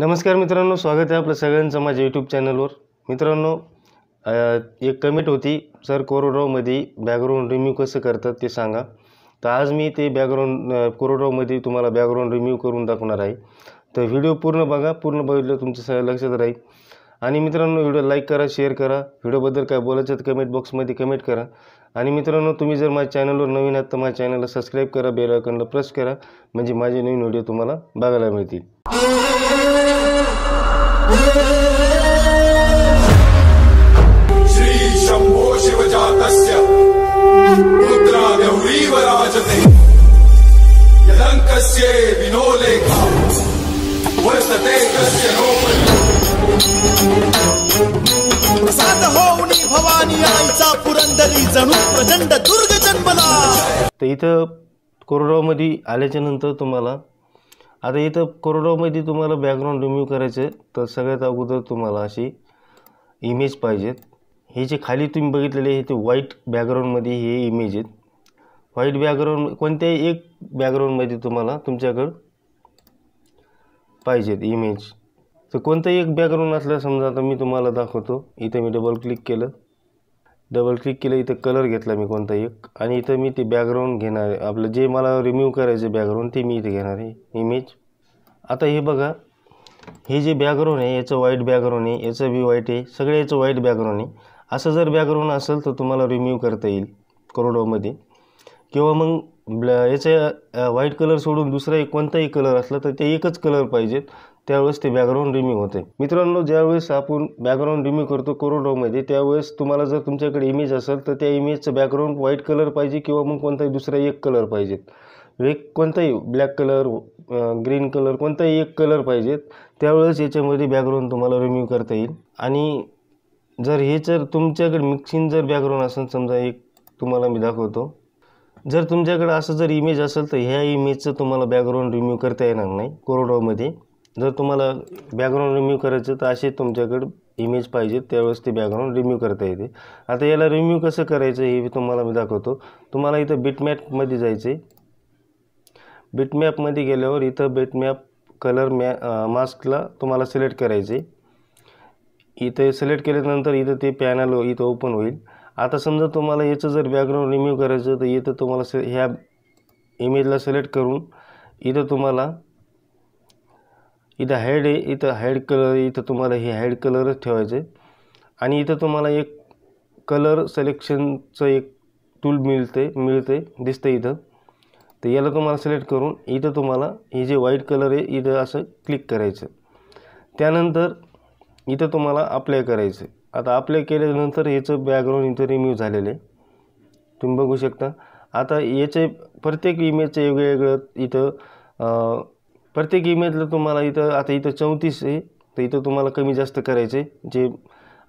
नमस्कार मित्रांनो स्वागत आहे आपलं सगळ्यांचं माझ्या यूट्यूब चॅनलवर मित्रांनो एक कमेंट होती सर कोरोडावमध्ये बॅकग्राऊंड रिम्यू कसं करतात ते सांगा तर आज मी ते बॅकग्राऊंड कोरोडावमध्ये तुम्हाला बॅकग्राऊंड रिम्यू करून दाखवणार आहे तर व्हिडिओ पूर्ण बघा पूर्ण बघितलं तुमचं सगळं लक्षात राहील आणि मित्रांनो व्हिडिओ लाईक करा शेअर करा व्हिडिओबद्दल काय बोलायचं तर कमेंट बॉक्समध्ये कमेंट करा आणि मित्रांनो तुम्ही जर माझ्या चॅनलवर नवीन आहात तर माझ्या चॅनलला सबस्क्राईब करा बेल आयकॉनला प्रेस करा म्हणजे माझे नवीन व्हिडिओ तुम्हाला बघायला मिळतील तर इथं आल्याच्या आल्याच्यानंतर तुम्हाला आता इथं कोरडावमध्ये तुम्हाला बॅकग्राऊंड रिम्यू करायचं आहे तर सगळ्यात अगोदर तुम्हाला अशी इमेज पाहिजेत हे जे खाली तुम्ही बघितलेले हे ते व्हाईट बॅकग्राऊंडमध्ये हे इमेज आहेत व्हाईट बॅकग्राऊंड कोणत्याही एक बॅकग्राऊंडमध्ये तुम्हाला तुमच्याकडं पाहिजेत इमेज तर कोणतंही एक बॅकग्राऊंड असल्या समजा आता मी तुम्हाला दाखवतो इथं मी डबल क्लिक केलं डबल क्लिक केलं इथं कलर घेतला मी कोणता एक आणि इथं मी ते बॅकग्राऊंड घेणार आहे आपलं जे मला रिमूव्ह करायचं बॅकग्राऊंड ते मी इथे घेणार आहे इमेज आता हे बघा हे जे बॅकग्राऊंड आहे याचं व्हाईट बॅकग्राऊंड आहे याचं बी व्हाईट आहे सगळे याचं व्हाईट बॅकग्राऊंड आहे असं जर बॅकग्राऊंड असेल तर तुम्हाला रिमूव्ह करता येईल करोडोमध्ये किंवा मग याचे याच्या व्हाईट कलर सोडून दुसरा एक कोणताही कलर असला तर ते एकच कलर पाहिजेत त्यावेळेस ते बॅकग्राऊंड रिमूव्ह होते मित्रांनो ज्यावेळेस आपण बॅकग्राऊंड रिमूव्ह करतो कोरोडोमध्ये त्यावेळेस तुम्हाला जर तुमच्याकडे इमेज असेल तर त्या इमेजचं बॅकग्राऊंड व्हाईट कलर पाहिजे किंवा मग कोणताही दुसरा एक कलर पाहिजेत एक कोणताही ब्लॅक कलर ग्रीन कलर कोणताही एक कलर पाहिजेत त्यावेळेस याच्यामध्ये बॅकग्राऊंड तुम्हाला रिमूव्ह करता येईल आणि जर हे जर तुमच्याकडे मिक्सिंग जर बॅकग्राऊंड असेल समजा एक तुम्हाला मी दाखवतो जर तुमच्याकडं असं जर इमेज असेल तर ह्या इमेजचं तुम्हाला बॅकग्राऊंड रिम्यू करता येणार नाही कोरोडॉमध्ये जर तुम्हाला बॅकग्राऊंड रिम्यू करायचं तर असे तुमच्याकडं इमेज पाहिजे त्यावेळेस ते बॅकग्राऊंड रिम्यू करता येते आता याला रिम्यू कसं करायचं हे तुम्हाला मी दाखवतो तुम्हाला इथं बिटमॅपमध्ये जायचं आहे बिटमॅपमध्ये गेल्यावर इथं बिटमॅप कलर मॅ मास्कला तुम्हाला सिलेक्ट करायचे इथं सिलेक्ट केल्यानंतर इथं ते पॅनल इथं ओपन होईल आता समजा तुम्हाला याचं जर बॅकग्राऊंड रिमूव्ह करायचं तर इथं तुम्हाला से ह्या इमेजला सिलेक्ट करून इथं तुम्हाला इथं हेड आहे इथं हेड कलर इथं तुम्हाला हे हेड कलरच ठेवायचे आणि इथं तुम्हाला एक कलर सिलेक्शनचं एक टूल मिळते मिळते दिसतं इथं तर याला तुम्हाला सिलेक्ट करून इथं तुम्हाला हे जे व्हाईट कलर आहे इथं असं क्लिक करायचं त्यानंतर इथं तुम्हाला अप्लाय करायचं आता अप्लाय केल्यानंतर याचं बॅकग्राऊंड इथं रिम्यू झालेलं आहे तुम्ही बघू शकता आता याचे प्रत्येक इमेजचं वेगवेगळं इथं प्रत्येक इमेजला तुम्हाला इथं आता इथं चौतीस आहे तर इथं तुम्हाला कमी जास्त करायचे जे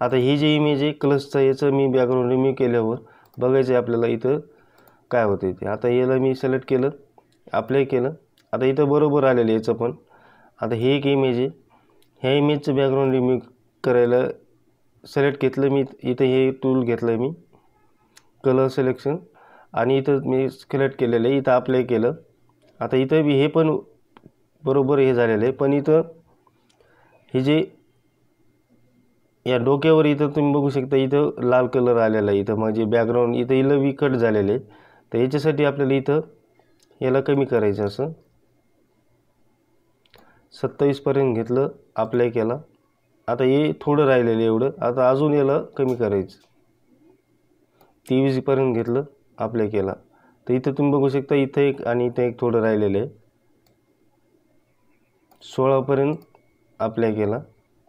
आता ही जे इमेज आहे क्लसचं याचं मी बॅकग्राऊंड रिम्यू केल्यावर बघायचं आहे आपल्याला इथं काय होतं इथे आता याला मी सिलेक्ट केलं अप्लाय केलं आता इथं बरोबर आलेलं याचं पण आता हे एक इमेज आहे ह्या इमेजचं बॅकग्राऊंड रिम्यू करायला सिलेक्ट घेतलं मी इथं हे टूल घेतलं आहे मी कलर सिलेक्शन आणि इथं मी सिलेक्ट केलेलं आहे इथं अप्लाय केलं आता इथं बी हे पण बरोबर हे झालेलं आहे पण इथं हे जे या डोक्यावर इथं तुम्ही बघू शकता इथं लाल कलर आलेला आहे इथं म्हणजे बॅकग्राऊंड इथं इलं विकट झालेलं आहे तर याच्यासाठी आपल्याला इथं याला कमी करायचं असं सत्तावीसपर्यंत घेतलं अप्लाय केला आता हे थोडं राहिलेलं एवढं आता अजून याला कमी करायचं तेवीसपर्यंत घेतलं आपल्या केला तर इथं तुम्ही बघू शकता इथं एक आणि इथं एक थोडं राहिलेलं आहे सोळापर्यंत आपल्या केला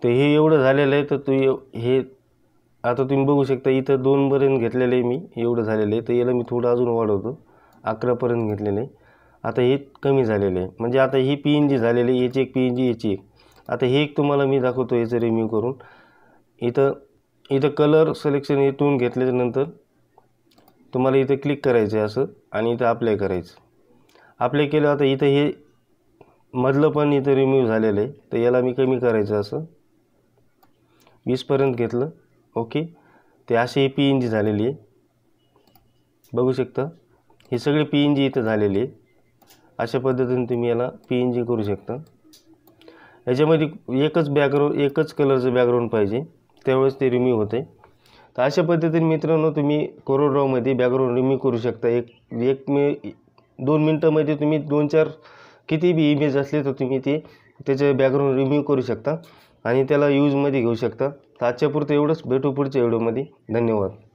तर हे एवढं झालेलं आहे तर तू हे आता तुम्ही बघू शकता इथं दोनपर्यंत घेतलेलं आहे मी एवढं झालेलं आहे तर याला मी थोडं अजून वाढवतो अकरापर्यंत घेतलेलं आहे आता हे कमी झालेलं आहे म्हणजे आता ही पी एन जी झालेली याची एक पी एन जी याची एक आता हे एक तुम्हाला मी दाखवतो याचं रिम्यू करून इथं इथं कलर सिलेक्शन इथून घेतल्यानंतर तुम्हाला इथं क्लिक करायचं आहे असं आणि इथं अप्लाय करायचं अप्लाय केलं आता इथं हे मधलं पण इथं रिम्यू झालेलं आहे तर याला मी कमी करायचं असं वीसपर्यंत घेतलं ओके ते अशी ही पी एन जी झालेली आहे बघू शकता ही सगळी पी एन जी इथं झालेली आहे अशा पद्धतीने तुम्ही याला पी एन जी करू शकता याच्यामध्ये एकच बॅकग्राऊंड एकच कलरचं बॅकग्राऊंड पाहिजे त्यावेळेस ते रिमूव्ह होते तर अशा पद्धतीने मित्रांनो तुम्ही कोरोड्रॉमध्ये बॅकग्राऊंड रिमूव्ह करू शकता एक एक मे दोन मिनटामध्ये तुम्ही दोन चार किती बी इमेज असले तर तुम्ही ते त्याचे बॅकग्राऊंड रिमूव्ह करू शकता आणि त्याला यूजमध्ये घेऊ शकता तर आजच्यापुरतं एवढंच भेटू पुढच्या व्हिडिओमध्ये धन्यवाद